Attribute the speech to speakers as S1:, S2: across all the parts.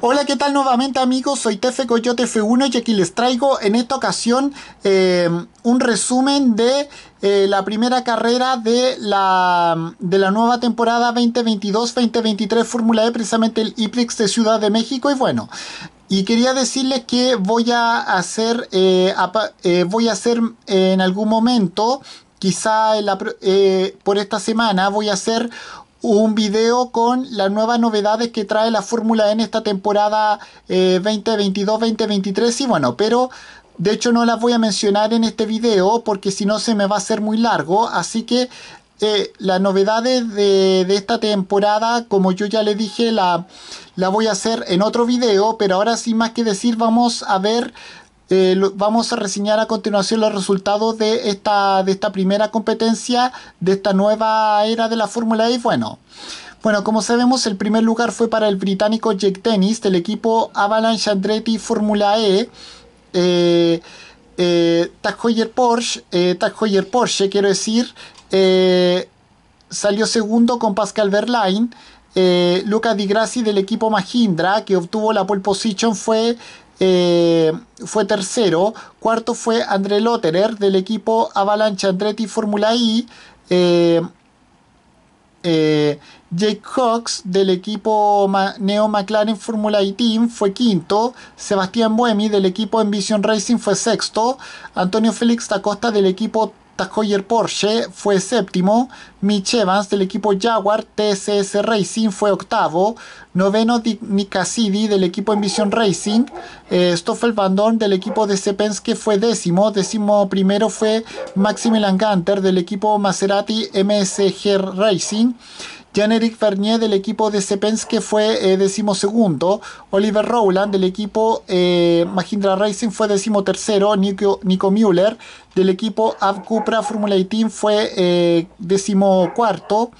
S1: Hola, ¿qué tal nuevamente amigos? Soy Tefe Coyote F1 y aquí les traigo en esta ocasión eh, un resumen de eh, la primera carrera de la, de la nueva temporada 2022-2023 Fórmula E, precisamente el IPREX de Ciudad de México. Y bueno, y quería decirles que voy a hacer, eh, voy a hacer en algún momento quizá por esta semana voy a hacer un video con las nuevas novedades que trae la Fórmula en esta temporada 2022-2023 eh, y bueno, pero de hecho no las voy a mencionar en este video porque si no se me va a hacer muy largo, así que eh, las novedades de, esta temporada, como yo ya le dije, la, la voy a hacer en otro video, pero ahora sin más que decir vamos a ver eh, vamos a reseñar a continuación los resultados de esta, de esta primera competencia, de esta nueva era de la Fórmula E. Bueno, bueno, como sabemos, el primer lugar fue para el británico Jake Dennis del equipo Avalanche Andretti Fórmula E. Eh, eh Porsche, eh, Porsche, quiero decir, eh, salió segundo con Pascal Verlaine. Luca Di Grassi del equipo Mahindra, que obtuvo la pole position, fue eh, fue tercero, cuarto fue André Lotterer del equipo Avalanche Andretti Fórmula I, eh, eh, Jake Cox del equipo Neo McLaren Fórmula I Team fue quinto, Sebastián Buemi del equipo Envision Racing fue sexto, Antonio Félix Tacosta del equipo Tajoyer Porsche fue séptimo, Mitch Evans del equipo Jaguar TSS Racing fue octavo, noveno Nick del equipo Envision Racing, eh, Stoffel Bandón del equipo de que fue décimo, décimo primero fue Maximilian Ganter del equipo Maserati MSG Racing, Jan-Eric Vernier del equipo de Sepenske fue eh, decimosegundo. Oliver Rowland del equipo eh, Magindra Racing fue decimotercero. Nico, Nico Müller del equipo Av Formula e Team fue cuarto eh, decimocuarto.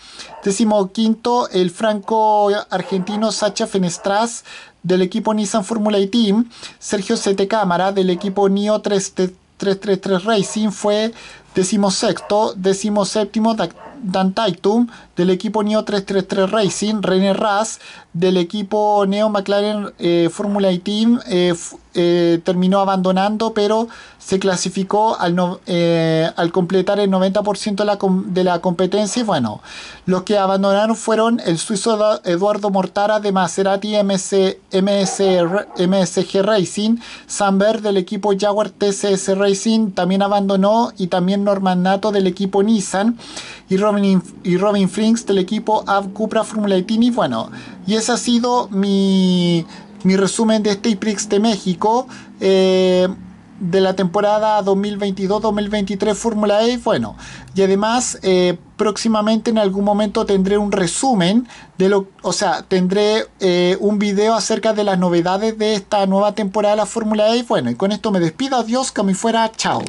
S1: Decimoquinto el franco argentino Sacha Fenestras del equipo Nissan Formula e Team. Sergio Sete Cámara del equipo NIO 333 Racing fue decimosexto. Decimoséptimo Dan Taitum, del equipo Neo 333 Racing, René Ras, del equipo Neo McLaren eh, Formula E Team, eh, eh, terminó abandonando, pero se clasificó al, eh, al completar el 90% de la, competencia. Y bueno, los que abandonaron fueron el suizo Eduardo Mortara de Maserati MSG Racing, Samber del equipo Jaguar TCS Racing también abandonó y también Norman Nato del equipo Nissan y Robin, y Robin Frinks del equipo Av Cupra Formula e y Bueno, y esa ha sido mi mi resumen de este Prix de México eh, de la temporada 2022-2023 Fórmula E. Bueno, y además eh, próximamente en algún momento tendré un resumen de lo, o sea, tendré eh, un video acerca de las novedades de esta nueva temporada de la Fórmula E. Bueno, y con esto me despido, adiós, que me fuera, chao.